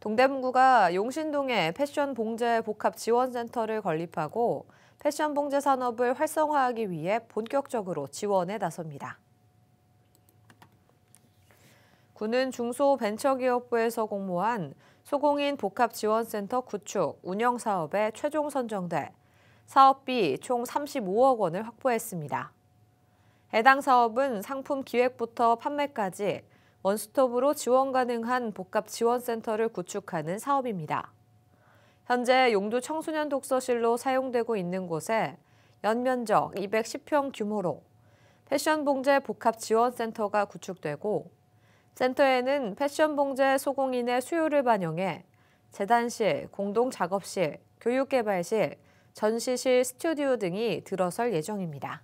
동대문구가 용신동에 패션 봉제 복합 지원센터를 건립하고 패션 봉제 산업을 활성화하기 위해 본격적으로 지원에 나섭니다. 군은 중소벤처기업부에서 공모한 소공인 복합지원센터 구축, 운영사업에 최종 선정돼 사업비 총 35억 원을 확보했습니다. 해당 사업은 상품 기획부터 판매까지 원스톱으로 지원 가능한 복합 지원센터를 구축하는 사업입니다. 현재 용두 청소년 독서실로 사용되고 있는 곳에 연면적 210평 규모로 패션 봉제 복합 지원센터가 구축되고 센터에는 패션 봉제 소공인의 수요를 반영해 재단실, 공동 작업실, 교육 개발실, 전시실, 스튜디오 등이 들어설 예정입니다.